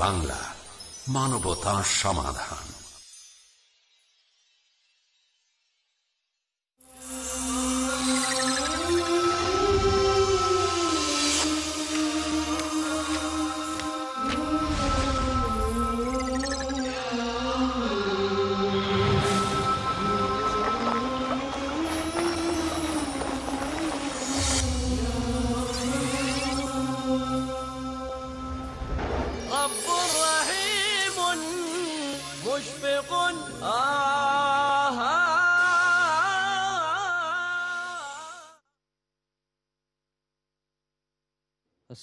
বাংলা মানবতা সমাধান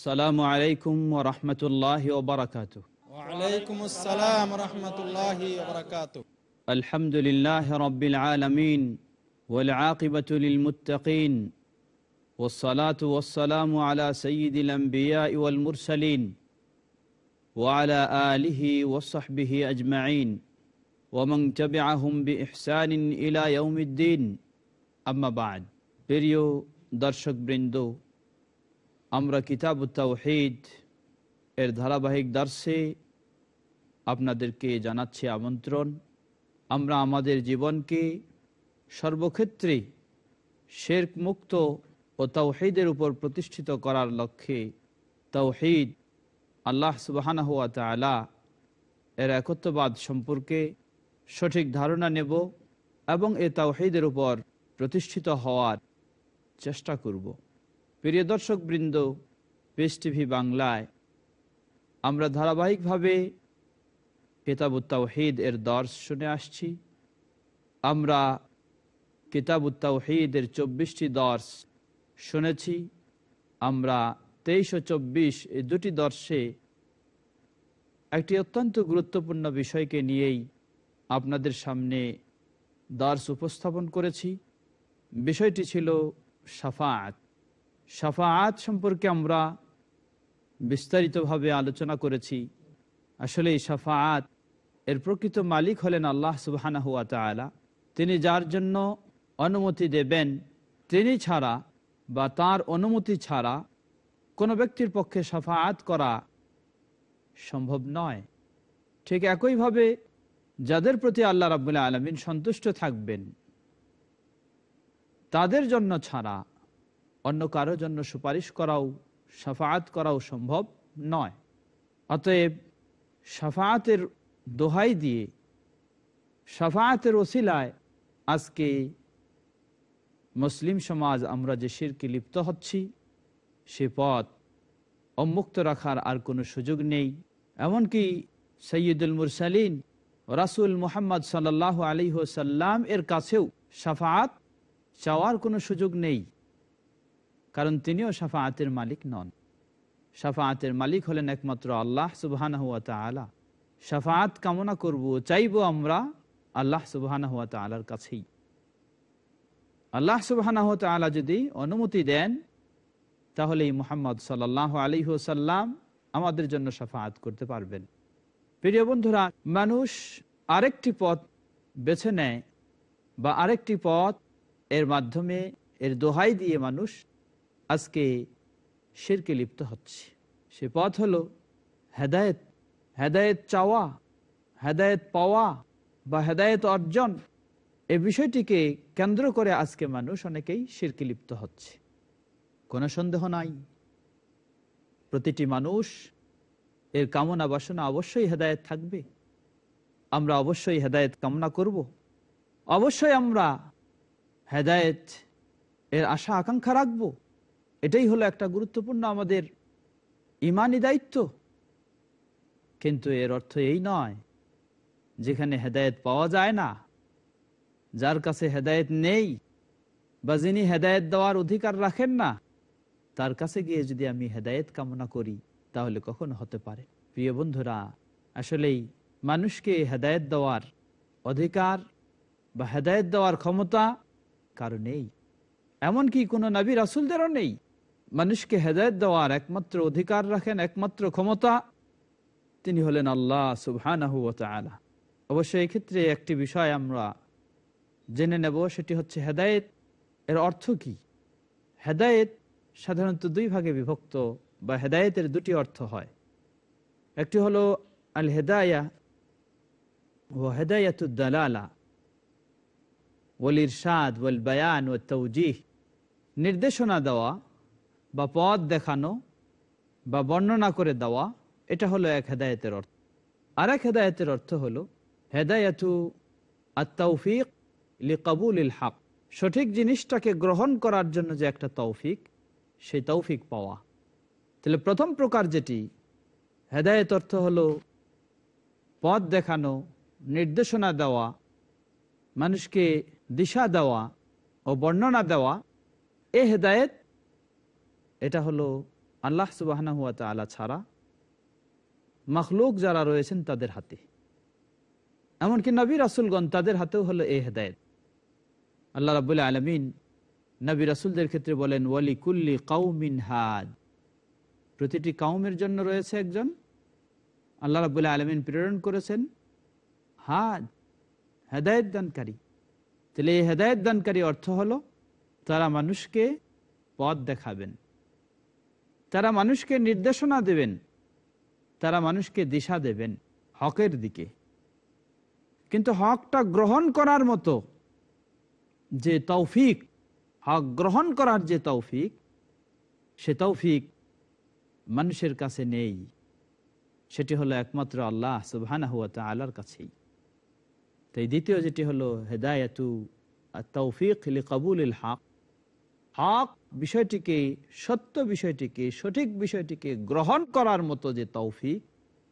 السلام عليكم ورحمة الله وبركاته وعليكم السلام ورحمة الله وبركاته الحمد لله رب العالمين والعاقبة للمتقين والصلاة والسلام على سيد الأنبياء والمرسلين وعلى آله وصحبه أجمعين ومن تبعهم بإحسان إلى يوم الدين أما بعد بريو درشق برندو আমরা কিতাব তাওহিদ এর ধারাবাহিক দার্সে আপনাদেরকে জানাচ্ছি আমন্ত্রণ আমরা আমাদের জীবনকে সর্বক্ষেত্রে শেরক মুক্ত ও তাওহিদের উপর প্রতিষ্ঠিত করার লক্ষ্যে তাওহিদ আল্লাহ সুবাহানা হুয়া তালা এর একত্ববাদ সম্পর্কে সঠিক ধারণা নেব এবং এ তাওহিদের উপর প্রতিষ্ঠিত হওয়ার চেষ্টা করব প্রিয় দর্শক বৃন্দ পেস টিভি বাংলায় আমরা ধারাবাহিকভাবে কিতাবুত্তাউহিদ এর দর্শ শুনে আসছি আমরা কিতাবুত্তাউহিদ এর চব্বিশটি দর্শ শুনেছি আমরা তেইশ ও চব্বিশ এই দুটি দর্শে একটি অত্যন্ত গুরুত্বপূর্ণ বিষয়কে নিয়েই আপনাদের সামনে দর্শ উপস্থাপন করেছি বিষয়টি ছিল সাফাত সাফাআত সম্পর্কে আমরা বিস্তারিতভাবে আলোচনা করেছি আসলে এই সাফাত এর প্রকৃত মালিক হলেন আল্লাহ সুবাহানা হুয়া তালা তিনি যার জন্য অনুমতি দেবেন তিনি ছাড়া বা তার অনুমতি ছাড়া কোনো ব্যক্তির পক্ষে সাফাআত করা সম্ভব নয় ঠিক একইভাবে যাদের প্রতি আল্লাহ রাবুল্লাহ আলমিন সন্তুষ্ট থাকবেন তাদের জন্য ছাড়া অন্য কারোর জন্য সুপারিশ করাও সাফাত করাও সম্ভব নয় অতএব সাফাতের দোহাই দিয়ে সাফাতের ওসিলায় আজকে মুসলিম সমাজ আমরা যে শিরকে লিপ্ত হচ্ছি সে পথ অমুক্ত রাখার আর কোনো সুযোগ নেই এমনকি সৈয়দুল মুরসালিন রাসুল মোহাম্মদ সাল্লাহ আলী সাল্লাম এর কাছেও সাফাত চাওয়ার কোনো সুযোগ নেই কারণ তিনিও সাফাআতের মালিক নন সাফাআতের মালিক হলেন একমাত্র আল্লাহ সুবহানা হুয়া তালা সাফাআত কামনা করব চাইব আমরা আল্লাহ সুবাহান হুয়া আলার কাছেই আল্লাহ সুবাহান হুয়া তালা যদি অনুমতি দেন এই মোহাম্মদ সাল্লাহ আলিহসাল্লাম আমাদের জন্য সাফাআত করতে পারবেন প্রিয় বন্ধুরা মানুষ আরেকটি পথ বেছে নেয় বা আরেকটি পথ এর মাধ্যমে এর দোহাই দিয়ে মানুষ আজকে শেরকে লিপ্ত হচ্ছে সে পথ হলো হেদায়েত হেদায়েত চাওয়া হেদায়েত পাওয়া বা হেদায়েত অর্জন এ বিষয়টিকে কেন্দ্র করে আজকে মানুষ অনেকেই শিরকে লিপ্ত হচ্ছে কোনো সন্দেহ নাই প্রতিটি মানুষ এর কামনা বাসনা অবশ্যই হেদায়েত থাকবে আমরা অবশ্যই হেদায়েত কামনা করব অবশ্যই আমরা হেদায়েত এর আশা আকাঙ্ক্ষা রাখবো এটাই হলো একটা গুরুত্বপূর্ণ আমাদের ইমানি দায়িত্ব কিন্তু এর অর্থ এই নয় যেখানে হেদায়েত পাওয়া যায় না যার কাছে হেদায়েত নেই বা যিনি হেদায়েত দেওয়ার অধিকার রাখেন না তার কাছে গিয়ে যদি আমি হেদায়েত কামনা করি তাহলে কখন হতে পারে প্রিয় বন্ধুরা আসলেই মানুষকে হেদায়েত দেওয়ার অধিকার বা হেদায়েত দেওয়ার ক্ষমতা কারো নেই এমনকি কোনো নবী রাসুলদেরও নেই মানুষকে হেদায়ত দেওয়ার একমাত্র অধিকার রাখেন একমাত্র ক্ষমতা তিনি হলেন আল্লাহ সুবহানাহু অবশ্যই এই ক্ষেত্রে একটি বিষয় আমরা জেনে নেব সেটি হচ্ছে হেদায়েত এর অর্থ কি হেদায়েত সাধারণত দুই ভাগে বিভক্ত বা হেদায়েতের দুটি অর্থ হয় একটি হলো আল হেদায়া ও হেদায়াতুদ্দালালা ওলির সাদ ওল বায়ান ও তৌজিহ নির্দেশনা দেওয়া বা পদ দেখানো বা বর্ণনা করে দেওয়া এটা হলো এক হেদায়তের অর্থ আর এক হেদায়তের অর্থ হলো হেদায়তু আত্তাউফিক লি কাবুল ইল হাক সঠিক জিনিসটাকে গ্রহণ করার জন্য যে একটা তৌফিক সেই তৌফিক পাওয়া তাহলে প্রথম প্রকার যেটি হেদায়ত অর্থ হলো পদ দেখানো নির্দেশনা দেওয়া মানুষকে দিশা দেওয়া ও বর্ণনা দেওয়া এ হেদায়েত এটা হলো আল্লাহ সুবাহনা হুয়া তালা ছাড়া মখলুক যারা রয়েছেন তাদের হাতে এমনকি নবী রাসুলগণ তাদের হাতেও হলো এ হেদায়ত আল্লাহ রাবুল আলমিন নবী রাসুলদের ক্ষেত্রে বলেন ওয়ালি কুল্লি কাউমিন হাদ প্রতিটি কাউমের জন্য রয়েছে একজন আল্লাহ রাবুল আলমিন প্রেরণ করেছেন হাদ হেদায়ত দানকারী তাহলে এই হেদায়ত দানকারী অর্থ হলো তারা মানুষকে পথ দেখাবেন তারা মানুষকে নির্দেশনা দেবেন তারা মানুষকে দিশা দেবেন হকের দিকে কিন্তু হকটা গ্রহণ করার মতো যে তৌফিক হক গ্রহণ করার যে তৌফিক সে তৌফিক মানুষের কাছে নেই সেটি হলো একমাত্র আল্লাহ সুবাহ হুয়া আল্লাহর কাছেই তাই দ্বিতীয় যেটি হলো হেদায়তু তৌফিক লি কবুল হক হক বিষয়টিকে সত্য বিষয়টিকে সঠিক বিষয়টিকে গ্রহণ করার মতো যে তৌফিক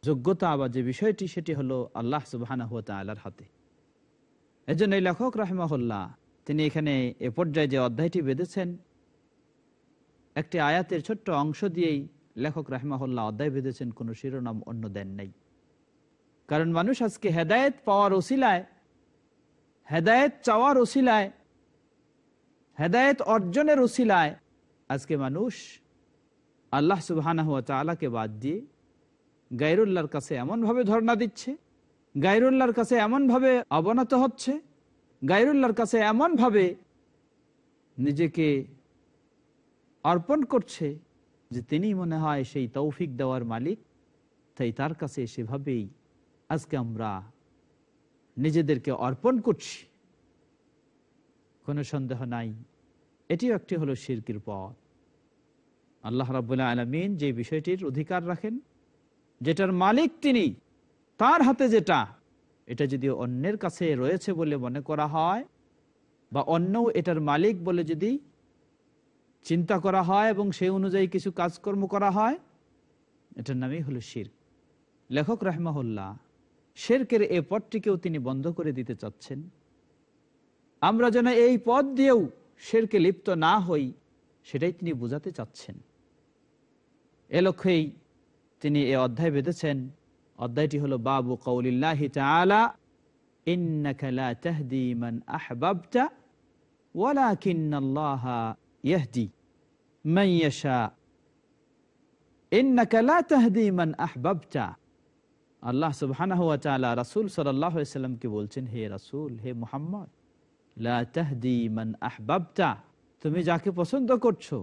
যোগ্যতা বা যে বিষয়টি সেটি হলো আল্লাহ সুবাহ হাতে এজন্য জন্য লেখক রাহেমাহুল্লাহ তিনি এখানে এ পর্যায়ে যে অধ্যায়টি বেঁধেছেন একটি আয়াতের ছোট্ট অংশ দিয়েই লেখক রাহেমাহুল্লাহ অধ্যায় বেঁধেছেন কোনো শিরোনাম অন্য দেন নাই কারণ মানুষ আজকে হেদায়েত পাওয়ার ওসিলায় হেদায়েত চাওয়ার ওসিলায় হেদায়ত অর্জনের উসিলায় আজকে মানুষ আল্লাহ সুবাহ তালাকে বাদ দিয়ে গাইরুল্লাহর কাছে এমনভাবে ধর্ণা দিচ্ছে গাইরুল্লাহর কাছে এমনভাবে অবনত হচ্ছে গাইরুল্লাহর কাছে এমনভাবে নিজেকে অর্পণ করছে যে তিনি মনে হয় সেই তৌফিক দেওয়ার মালিক তাই তার কাছে সেভাবেই আজকে আমরা নিজেদেরকে অর্পণ করছি কোনো সন্দেহ নাই এটিও একটি হলো শিরকির পথ আল্লাহ রাবুল্লাহ আলমিন যে বিষয়টির অধিকার রাখেন যেটার মালিক তিনি তার হাতে যেটা এটা যদি অন্যের কাছে রয়েছে বলে মনে করা হয় বা অন্য এটার মালিক বলে যদি চিন্তা করা হয় এবং সেই অনুযায়ী কিছু কাজকর্ম করা হয় এটার নামই হলো শির লেখক রাহমাহুল্লাহ শেরকের এ পথটিকেও তিনি বন্ধ করে দিতে চাচ্ছেন আমরা যেন এই পথ দিয়েও শেরকে লিপ্ত না হই সেটাই তিনি বোঝাতে চাচ্ছেন এ লক্ষ্যেই তিনি এ অধ্যায় বেঁধেছেন অধ্যায়টি হলো বাবু কৌলিল্লাহ রসুল আল্লাহ সাল্লামকে বলছেন হে রাসুল হে মোহাম্মদ তুমি যাকে পছন্দ করছো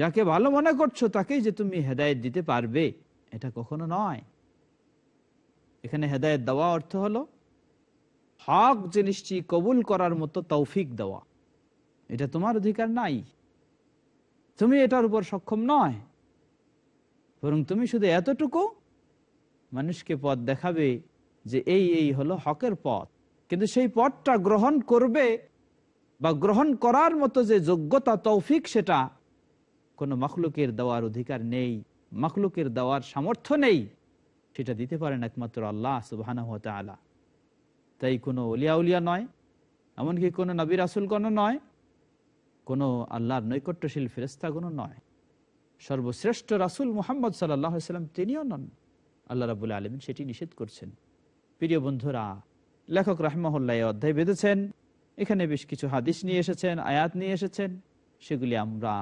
যাকে ভালো মনে করছো তাকেই যে তুমি হেদায়ত দিতে পারবে এটা কখনো নয় এখানে হেদায়ত দেওয়া অর্থ হলো হক জিনিসটি কবুল করার মতো তৌফিক দেওয়া এটা তোমার অধিকার নাই তুমি এটার উপর সক্ষম নয় বরং তুমি শুধু এতটুকু মানুষকে পথ দেখাবে যে এই এই হলো হকের পথ কিন্তু সেই পথটা গ্রহণ করবে বা গ্রহণ করার মতো যে যোগ্যতা তৌফিক সেটা কোনো মখলুকের দেওয়ার অধিকার নেই মখলুকের দেওয়ার সামর্থ্য নেই সেটা দিতে পারেন একমাত্র আল্লাহ আলা তাই কোনো অলিয়া উলিয়া নয় এমনকি কোনো নবীর আসুলগণও নয় কোনো আল্লাহর নৈকট্যশীল ফেরেস্তাগণও নয় সর্বশ্রেষ্ঠ রাসুল মোহাম্মদ সাল্লাহ সাল্লাম তিনিও নন আল্লাহ রাবুল আলমিন সেটি নিষেধ করছেন প্রিয় বন্ধুরা লেখক এই অধ্যায় বেঁধেছেন এখানে বেশ কিছু হাদিস নিয়ে এসেছেন আয়াত নিয়ে এসেছেন সেগুলি আমরা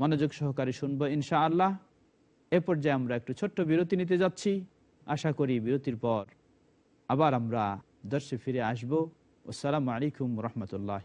মনোযোগ সহকারে শুনবো ইনশা আল্লাহ এ পর্যায়ে আমরা একটু ছোট্ট বিরতি নিতে যাচ্ছি আশা করি বিরতির পর আবার আমরা দর্শে ফিরে আসবো আসসালামু আলাইকুম রহমতুল্লাহ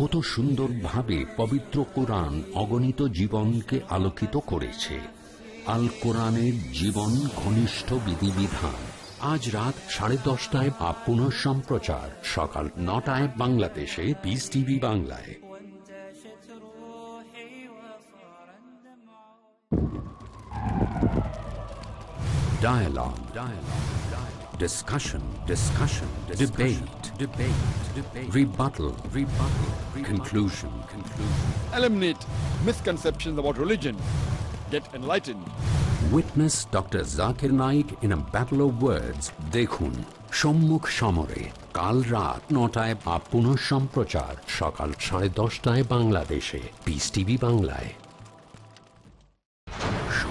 কত সুন্দরভাবে পবিত্র কোরআন অগণিত জীবনকে আলোকিত করেছে আল কোরআনের জীবন ঘনিষ্ঠ বিধিবিধান আজ রাত সাড়ে দশটায় বা পুনঃ সম্প্রচার সকাল নটায় বাংলাদেশে পিস টিভি বাংলায় Dialogue. Dialogue. discussion, discussion, discussion debate, debate, debate, rebuttal, rebuttal, rebuttal conclusion, conclusion. Eliminate misconceptions about religion. Get enlightened. Witness Dr. Zakir Naik in a battle of words. Dekhun, Shammukh Shammure, কাল Raat, নটায় বা পুনঃ Shakal Chai সাড়ে দশটায় বাংলাদেশে peace TV বাংলায়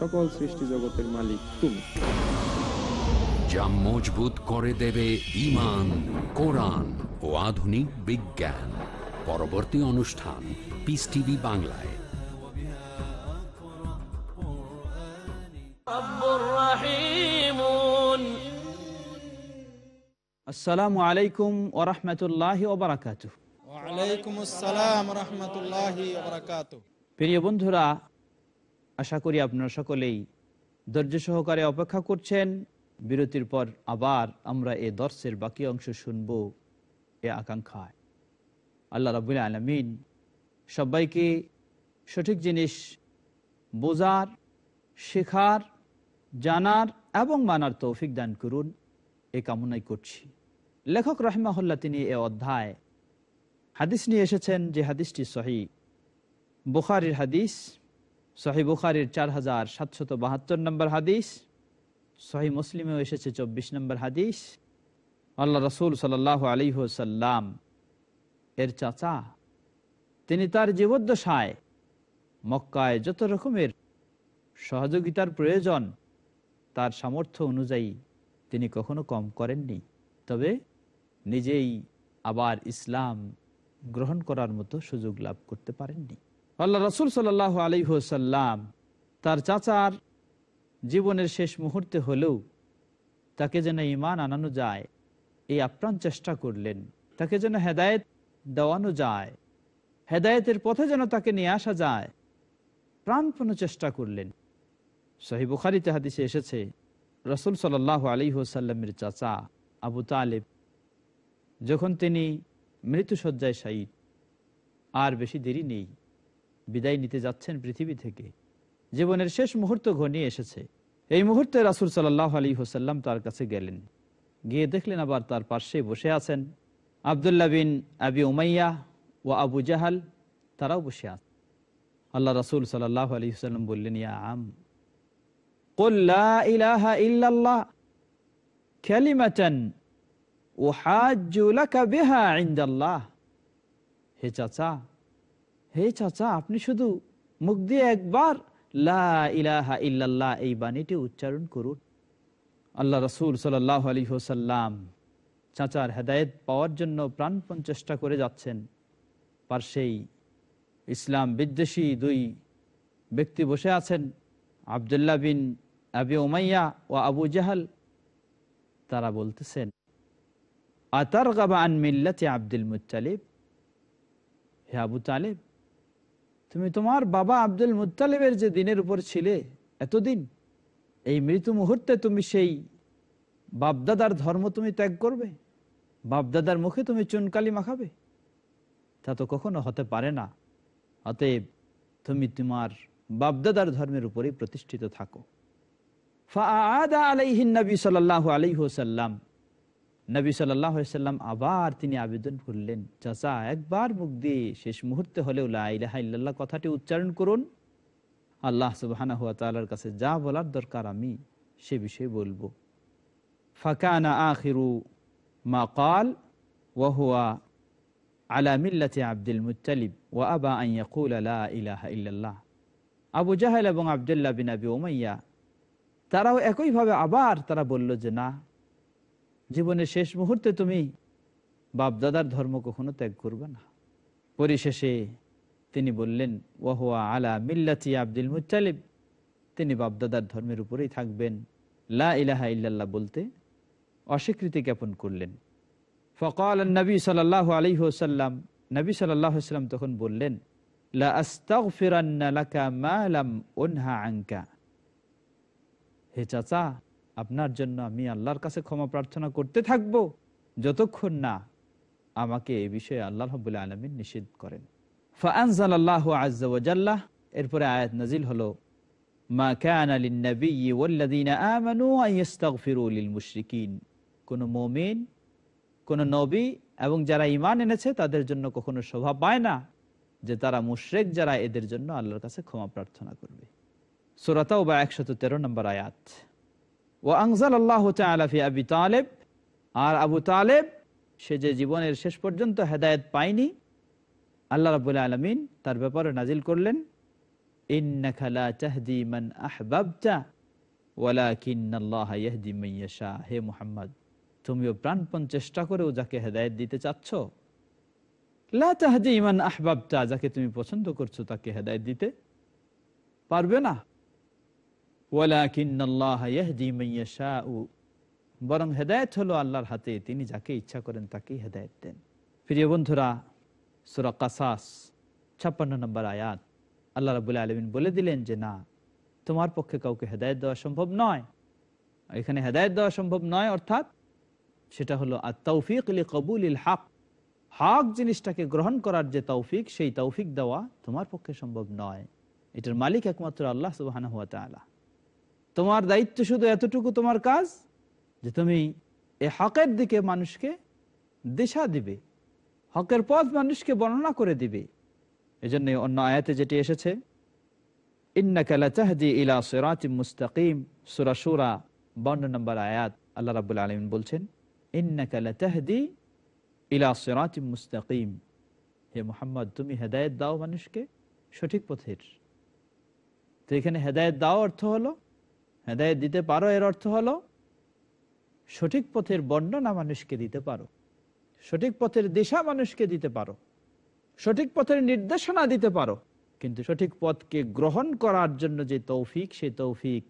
সকল সৃষ্টি জগতের মালিক তুমি যা মজবুত করে দেবে ইমান কোরআন ও আধুনিক বিজ্ঞান পরবর্তী অনুষ্ঠান পিস টিভি বাংলায় আসসালামু আলাইকুম ওরহমতুল্লাহ ওবরাকাত ওয়ালাইকুম আসসালাম রহমতুল্লাহ প্রিয় বন্ধুরা আশা করি আপনারা সকলেই ধৈর্য সহকারে অপেক্ষা করছেন বিরতির পর আবার আমরা এ দর্শের বাকি অংশ শুনব এ আকাঙ্ক্ষায় আল্লাহ রাবুল আলমিন সবাইকে সঠিক জিনিস বোঝার শেখার জানার এবং মানার তৌফিক দান করুন এ কামনাই করছি লেখক হল্লা তিনি এ অধ্যায় হাদিস নিয়ে এসেছেন যে হাদিসটি সহি বুখারির হাদিস সহি বুখারির চার হাজার সাতশত বাহাত্তর নম্বর হাদিস সহি মুসলিমেও এসেছে চব্বিশ নম্বর হাদিস আল্লাহ রসুল সাল আলী সাল্লাম এর চাচা তিনি তার জীবদ্দশায় মক্কায় যত রকমের সহযোগিতার প্রয়োজন তার সামর্থ্য অনুযায়ী তিনি কখনো কম করেননি তবে নিজেই আবার ইসলাম গ্রহণ করার মতো সুযোগ লাভ করতে পারেননি আল্লাহ রসুল সাল্লাহ আলিহসাল্লাম তার চাচার জীবনের শেষ মুহূর্তে হলেও তাকে যেন ইমান আনানো যায় এই আপ্রাণ চেষ্টা করলেন তাকে যেন হেদায়েত দেওয়ানো যায় হেদায়েতের পথে যেন তাকে নিয়ে আসা যায় প্রাণপণ চেষ্টা করলেন বুখারি তেহাদিসে এসেছে রসুল সাল্লাহ আলী হুসাল্লামের চাচা আবু তালেব যখন তিনি মৃত্যুসজ্জায় সাইদ আর বেশি দেরি নেই বিদায় নিতে যাচ্ছেন পৃথিবী থেকে জীবনের শেষ মুহূর্ত ঘনিয়ে এসেছে এই মুহূর্তে রাসুল সাল্লাহ আলী হোসাল্লাম তার কাছে গেলেন গিয়ে দেখলেন আবার তার পাশে বসে আছেন আবদুল্লা বিন আবি উমাইয়া ও আবু জাহাল তারাও বসে আছে আল্লাহ রাসুল সাল্লাহ আলী সাল্লাম বললেন ইয়া আম হে চাচা হে চাচা আপনি শুধু মুখ দিয়ে একবার লা এই বাণীটি উচ্চারণ করুন আল্লাহ রসুল সাল্লাহ আলী হোসাল্লাম চাচার হেদায়েত পাওয়ার জন্য প্রাণপণ চেষ্টা করে যাচ্ছেন পার সেই ইসলাম বিদ্বেষী দুই ব্যক্তি বসে আছেন আবদুল্লাহ বিন আবি ওমাইয়া ও আবু জাহাল তারা বলতেছেন আতার গাবা আন মিল্লাতে আব্দুল মুচালিব হে আবু তালেব তুমি তোমার বাবা আব্দুল মুতালিবের যে দিনের উপর ছিলে এতদিন এই মৃত্যু মুহূর্তে তুমি সেই বাপদাদার ধর্ম তুমি ত্যাগ করবে বাপদাদার মুখে তুমি চুনকালি মাখাবে তা তো কখনো হতে পারে না অতএব তুমি তোমার বাপদাদার ধর্মের উপরেই প্রতিষ্ঠিত থাকো ফা আদা আলাইহিন নবী সাল্লাহ আলাইহ সাল্লাম নবী সাল্লাম আবার তিনি আবেদন করলেন চাচা একবার মুখ দিয়ে শেষ মুহূর্তে হলেও লাইলাহাল্লাহ কথাটি উচ্চারণ করুন আল্লাহ সুবাহানা হুয়া তালার কাছে যা বলার দরকার আমি সে বিষয়ে বলবো ফাকানা আখিরু মা কাল ওয়াহুয়া আলা মিল্লাতে আব্দুল মুতালিব ওয়া আবা আইয়াকুল আলা ইলাহা ইল্লাল্লাহ আবু জাহেল এবং আবদুল্লাহ বিনাবি আবি ওমাইয়া তারাও একইভাবে আবার তারা বলল যে না জীবনের শেষ মুহূর্তে তুমি বাপদাদার ধর্ম কখনো ত্যাগ করবে না পরিশেষে তিনি বললেন ওয়াহুয়া আলা মিল্লাচি আব্দুল মুতালিব তিনি বাপদাদার ধর্মের উপরেই থাকবেন লা ইলাহা ইল্লাল্লাহ বলতে অস্বীকৃতি জ্ঞাপন করলেন ফকাল নবী সাল আলী হোসাল্লাম নবী সাল্লাম তখন বললেন হে চাচা আপনার জন্য আমি আল্লাহর কাছে ক্ষমা প্রার্থনা করতে থাকব যতক্ষণ না আমাকে এই বিষয়ে আল্লাহ রবুল্লা আলমিন নিষেধ করেন এরপরে আয়াত নাজিল হলো মা নবী এবং যারা এনেছে তাদের জন্য কখনো শোভা পায় না যে তারা মুশরেক যারা এদের জন্য আল্লাহর কাছে ক্ষমা প্রার্থনা করবে সুরাতাও বা একশত তেরো নম্বর আয়াত ও আংজাল আল্লাহ তালাফি আবি তালেব আর আবু তালেব সে যে জীবনের শেষ পর্যন্ত হেদায়ত পায়নি আল্লাহ রাবুল্লাহ আলমিন তার ব্যাপারে নাজিল করলেন হে মুহাম্মদ তুমিও প্রাণপণ চেষ্টা করেও যাকে হেদায়ত দিতে চাচ্ছ লাহদি ইমান আহবাবটা যাকে তুমি পছন্দ করছো তাকে হেদায়ত দিতে পারবে না বরং হেদায়ত হলো আল্লাহর হাতে তিনি যাকে ইচ্ছা করেন তাকেই হেদায়ত দেন প্রিয় বন্ধুরা সুরা কাসাস ছাপ্পান্ন নম্বর আয়াত আল্লাহ রাবুল্লাহ আলমিন বলে দিলেন যে না তোমার পক্ষে কাউকে হেদায়ত দেওয়া সম্ভব নয় এখানে হেদায়ত দেওয়া সম্ভব নয় অর্থাৎ সেটা হলো আর তৌফিক ইলি কবুল ইল হাক হাক জিনিসটাকে গ্রহণ করার যে তৌফিক সেই তৌফিক দেওয়া তোমার পক্ষে সম্ভব নয় এটার মালিক একমাত্র আল্লাহ সুবাহ তোমার দায়িত্ব শুধু এতটুকু তোমার কাজ যে তুমি এ হকের দিকে মানুষকে দিশা দিবে হকের পথ মানুষকে বর্ণনা করে দিবে এজন্য অন্য আয়াতে যেটি এসেছে ইলা মুস্তাকিম নম্বর আয়াত আল্লাহ বলছেন ইলা মুস্তাকিম হে মোহাম্মদ তুমি দাও মানুষকে সঠিক পথের তো এখানে হেদায়ত দাও অর্থ হলো হেদায়ত দিতে পারো এর অর্থ হলো সঠিক পথের বর্ণনা মানুষকে দিতে পারো সঠিক পথের দিশা মানুষকে দিতে পারো সঠিক পথের নির্দেশনা দিতে পারো কিন্তু সঠিক পথকে গ্রহণ করার জন্য যে তৌফিক সেই তৌফিক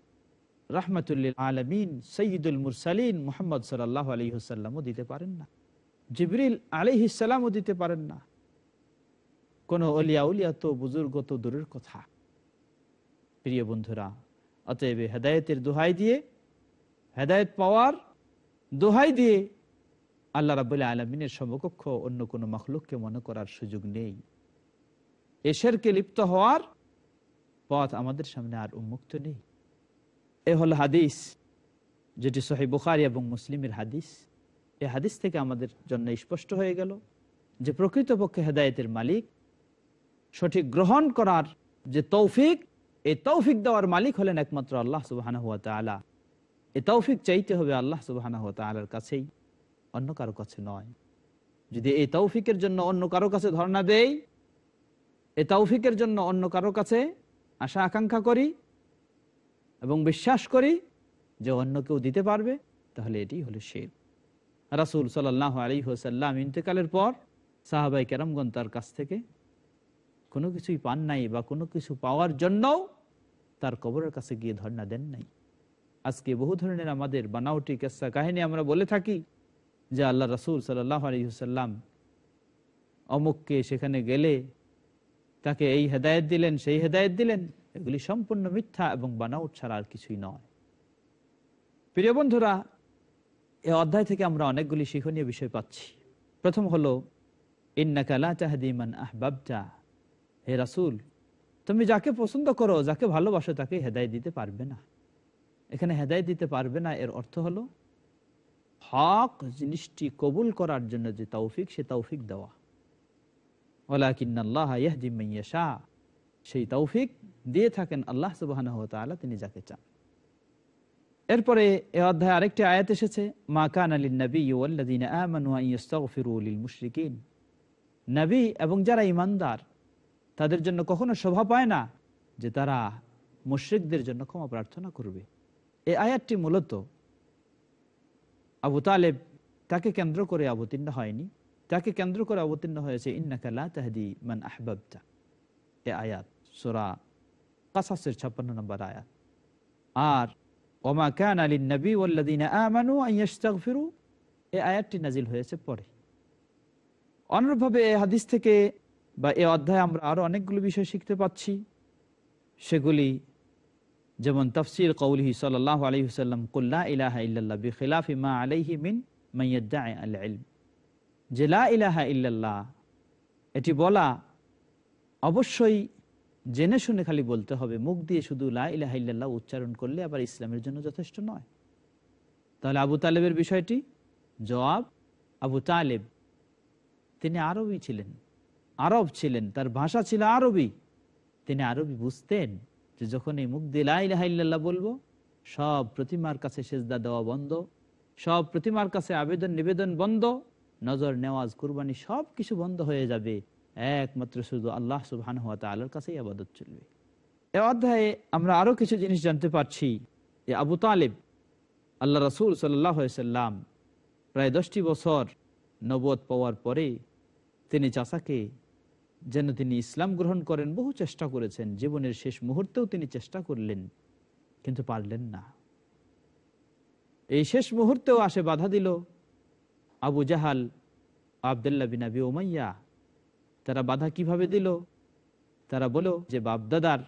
রাহমাতুল্লিল আলমিন সঈদুল মুরসালিন মোহাম্মদ সাল আলী হুসাল্লামও দিতে পারেন না জিবরিল আলী ইসাল্লামও দিতে পারেন না কোনো অলিয়া উলিয়া তো বুজুর্গত দূরের কথা প্রিয় বন্ধুরা অতএব হেদায়তের দোহাই দিয়ে হেদায়ত পাওয়ার দোহাই দিয়ে আল্লাহ রাবুল্লাহ আলমিনের সমকক্ষ অন্য কোনো মখলুককে মনে করার সুযোগ নেই এশেরকে লিপ্ত হওয়ার পথ আমাদের সামনে আর উন্মুক্ত নেই এ হল হাদিস যেটি সোহেব বুখারি এবং মুসলিমের হাদিস এ হাদিস থেকে আমাদের জন্য স্পষ্ট হয়ে গেল যে প্রকৃতপক্ষে হেদায়তের মালিক সঠিক গ্রহণ করার যে তৌফিক এ তৌফিক দেওয়ার মালিক হলেন একমাত্র আল্লাহ সুবাহানা হুয়া তালা এ তৌফিক চাইতে হবে আল্লাহ সুবাহানা হুয়া তালার কাছেই অন্য কারো কাছে নয় যদি এই তৌফিকের জন্য অন্য কারো কাছে ধর্ণা দেই এ তৌফিকের জন্য অন্য কারো কাছে আশা আকাঙ্ক্ষা করি এবং বিশ্বাস করি যে অন্য কেউ দিতে পারবে তাহলে এটি হলো শের রাসুল সাল্লাহ আলী হোসাল্লাম ইন্তেকালের পর সাহাবাই কেরামগন তার কাছ থেকে কোনো কিছুই পান নাই বা কোনো কিছু পাওয়ার জন্যও তার কবরের কাছে গিয়ে ধর্ণা দেন নাই আজকে বহু ধরনের আমাদের বানাউটি কেসা কাহিনী আমরা বলে থাকি যে আল্লাহ রাসুল সাল্লাহ আলহিহসাল্লাম অমুককে সেখানে গেলে তাকে এই হেদায়ত দিলেন সেই হেদায়ত দিলেন এগুলি সম্পূর্ণ মিথ্যা এবং বানাউট ছাড়া আর কিছুই নয় প্রিয় বন্ধুরা এ অধ্যায় থেকে আমরা অনেকগুলি শিক্ষণীয় বিষয় পাচ্ছি প্রথম হলো ইন্নাকালা তাহাদিমান আহবাবটা হে রাসুল তুমি যাকে পছন্দ করো যাকে ভালোবাসো তাকে হেদায় দিতে পারবে না এখানে হেদায় দিতে পারবে না এর অর্থ হলো হক জিনিসটি কবুল করার জন্য যে তৌফিক সে তৌফিক দেওয়া ওলা কিন্নাল্লাহ ইয়াহদিমাইয়া সেই তৌফিক দিয়ে থাকেন আল্লাহ সুবাহন তালা তিনি যাকে চান এরপরে এ অধ্যায় আরেকটি আয়াত এসেছে মা কান আলী নবী ওল্লাদিন মুশরিকিন নবী এবং যারা ইমানদার তাদের জন্য কখনো শোভা পায় না যে তারা মুশ্রিকদের জন্য ক্ষমা প্রার্থনা করবে এই আয়াতটি মূলত আবু তালেব তাকে কেন্দ্র করে অবতীর্ণ হয়নি তাকে কেন্দ্র করে অবতীর্ণ হয়েছে ইন্নাকালা তাহদি মান আহবাবতা এ আয়াত সোরা কাসাসের ছাপ্পান্ন নম্বর আয়াত আর ওমা কান আলী নবী আয়াতটি নাজিল হয়েছে পরে অনুরূপভাবে হাদিস থেকে বা এ অধ্যায়ে আমরা আরো অনেকগুলো বিষয় শিখতে পাচ্ছি সেগুলি যেমন তফসির কৌলহি সাল্লাহ আলী হুসাল্লাম কুল্লা ইলাহা ইল্লাল্লাহ বিখিলাফ মা আলাইহি মিন জেলা ইলাহা ইল্লাল্লাহ এটি বলা অবশ্যই জেনে শুনে খালি বলতে হবে মুখ দিয়ে শুধু লা ইলাহা ইল্লাল্লাহ উচ্চারণ করলে আবার ইসলামের জন্য যথেষ্ট নয় তাহলে আবু তালেবের বিষয়টি জবাব আবু তালেব তিনি আরবই ছিলেন আরব ছিলেন তার ভাষা ছিল আরবি তিনি আরবি বুঝতেন যে যখন এই মুখ দিল্লাহ বলবো সব প্রতিমার কাছে সেজদা দেওয়া বন্ধ সব প্রতিমার কাছে আবেদন নিবেদন বন্ধ নজর নেওয়াজ কুরবানি সব কিছু বন্ধ হয়ে যাবে একমাত্র শুধু আল্লাহ সুবহান হাত আলোর কাছেই আবাদত চলবে এ অধ্যায়ে আমরা আরও কিছু জিনিস জানতে পারছি যে আবু তালেব আল্লাহ রসুল সাল্লাম প্রায় দশটি বছর নবদ পাওয়ার পরে তিনি চাষাকে যেন তিনি ইসলাম গ্রহণ করেন বহু চেষ্টা করেছেন জীবনের শেষ মুহূর্তেও তিনি চেষ্টা করলেন কিন্তু পারলেন না এই শেষ মুহূর্তেও আসে বাধা দিল আবু জাহাল আবদুল্লা বিন আবি ওমাইয়া তারা বাধা কিভাবে দিল তারা বলো যে বাপদাদার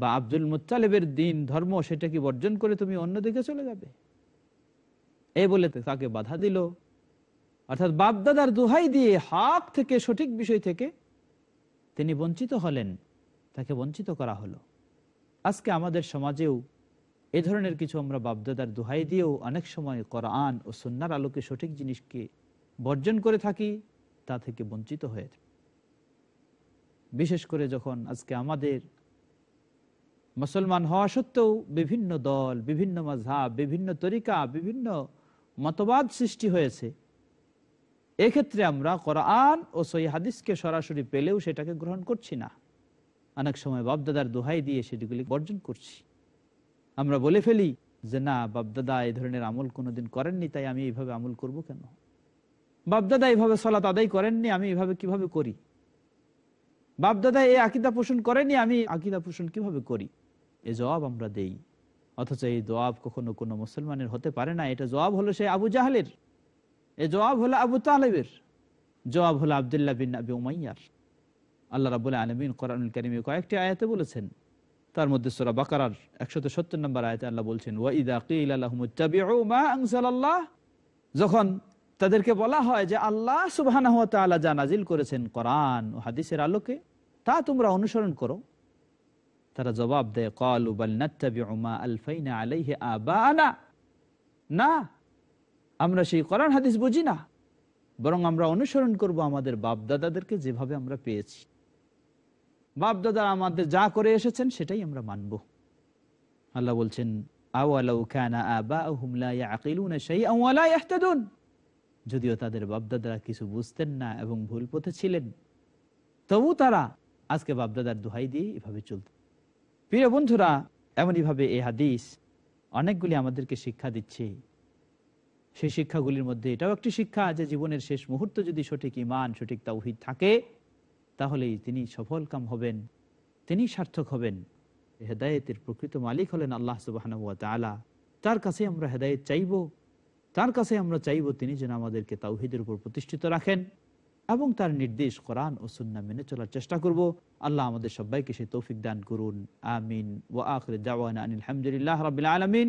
বা আব্দুল মুতালেবের দিন ধর্ম সেটা কি বর্জন করে তুমি অন্যদিকে চলে যাবে এই বলে তাকে বাধা দিল অর্থাৎ বাপদাদার দুহাই দিয়ে হক থেকে সঠিক বিষয় থেকে তিনি বঞ্চিত হলেন তাকে বঞ্চিত করা হলো আজকে আমাদের সমাজেও এ ধরনের কিছু আমরা বাপদাদার দুহাই দিয়েও অনেক সময় করআন ও সন্ন্যার আলোকে সঠিক জিনিসকে বর্জন করে থাকি তা থেকে বঞ্চিত হয়ে বিশেষ করে যখন আজকে আমাদের মুসলমান হওয়া সত্ত্বেও বিভিন্ন দল বিভিন্ন মাঝাব বিভিন্ন তরিকা বিভিন্ন মতবাদ সৃষ্টি হয়েছে এক্ষেত্রে আমরা কোরআন ও সই হাদিসকে সরাসরি পেলেও সেটাকে গ্রহণ করছি না অনেক সময় বাপদাদার দোহাই দিয়ে সেটিগুলি বর্জন করছি আমরা বলে ফেলি যে না বাপদাদা এই ধরনের আমল কোনোদিন করেননি তাই আমি এইভাবে আমল করব কেন বাপদাদা এইভাবে সলাত আদায় করেননি আমি এইভাবে কিভাবে করি বাপদাদা এই আকিদা পোষণ করেনি আমি আকিদা পোষণ কিভাবে করি এ জবাব আমরা দেই অথচ এই জবাব কখনো কোনো মুসলমানের হতে পারে না এটা জবাব হলো সে আবু জাহালের এ জবাব হলো আবু তালেবের জবাব হলো আবদুল্লাহ বিন আবি উমাইয়ার আল্লাহ রাবুল আলমিন কোরআনুল করিমে কয়েকটি আয়াতে বলেছেন তার মধ্যে সোরা বাকার একশত সত্তর নম্বর আয়তে আল্লাহ বলছেন যখন তাদেরকে বলা হয় যে আল্লাহ সুবাহ যা নাজিল করেছেন কোরআন ও হাদিসের আলোকে তা তোমরা অনুসরণ করো তারা জবাব দেয় কলু বাল না আলফাইনা আলাইহে আবানা না আমরা সেই কোরআন হাদিস বুঝি না বরং আমরা অনুসরণ করব আমাদের বাপদাদাদেরকে যেভাবে আমরা পেয়েছি বাপদাদা আমাদের যা করে এসেছেন সেটাই আমরা মানব আল্লাহ বলছেন যদিও তাদের বাপদাদারা কিছু বুঝতেন না এবং ভুল পথে ছিলেন তবু তারা আজকে বাপদাদার দোহাই দিয়ে এভাবে চলত প্রিয় বন্ধুরা এমনইভাবে এ হাদিস অনেকগুলি আমাদেরকে শিক্ষা দিচ্ছে সেই শিক্ষাগুলির মধ্যে এটাও একটি শিক্ষা যে জীবনের শেষ মুহূর্ত যদি সঠিক ইমান সঠিক তাওহিদ থাকে তাহলেই তিনি সফল কাম হবেন তিনি সার্থক হবেন হেদায়েতের প্রকৃত মালিক হলেন আল্লাহ সুবাহ তার কাছে আমরা হেদায়েত চাইব তার কাছে আমরা চাইব তিনি যেন আমাদেরকে তাওহিদের উপর প্রতিষ্ঠিত রাখেন এবং তার নির্দেশ কোরআন ও সুন্না মেনে চলার চেষ্টা করব আল্লাহ আমাদের সবাইকে সেই তৌফিক দান করুন আমিন ওয়া আখরে দাওয়ানা আনিল হামদুলিল্লাহ রাবিল আলমিন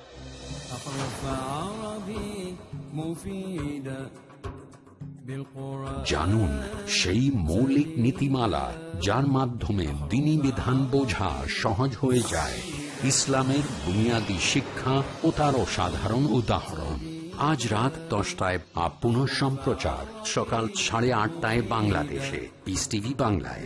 জানুন সেই মৌলিক নীতিমালা যার মাধ্যমে দিনী বিধান বোঝা সহজ হয়ে যায় ইসলামের বুনিয়াদী শিক্ষা ও তার সাধারণ উদাহরণ আজ রাত দশটায় আপ পুনঃ সম্প্রচার সকাল সাড়ে আটটায় বাংলাদেশে পিস টিভি বাংলায়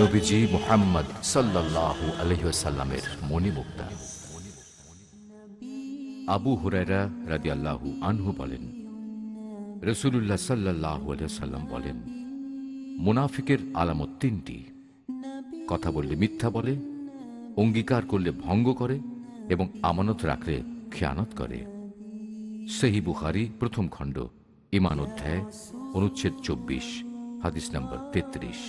নবীজি মোহাম্মদ সাল্লাহ আলহ্লামের মনে মুক্তা আবু হুরায়রা রাজি আল্লাহ আনহু বলেন রসুল্লাহ সাল্লাহ সাল্লাম বলেন মুনাফিকের আলামত তিনটি কথা বললে মিথ্যা বলে অঙ্গীকার করলে ভঙ্গ করে এবং আমানত রাখলে খেয়ানত করে সেহি বুখারি প্রথম খণ্ড ইমান অধ্যায় অনুচ্ছেদ চব্বিশ হাদিস নম্বর তেত্রিশ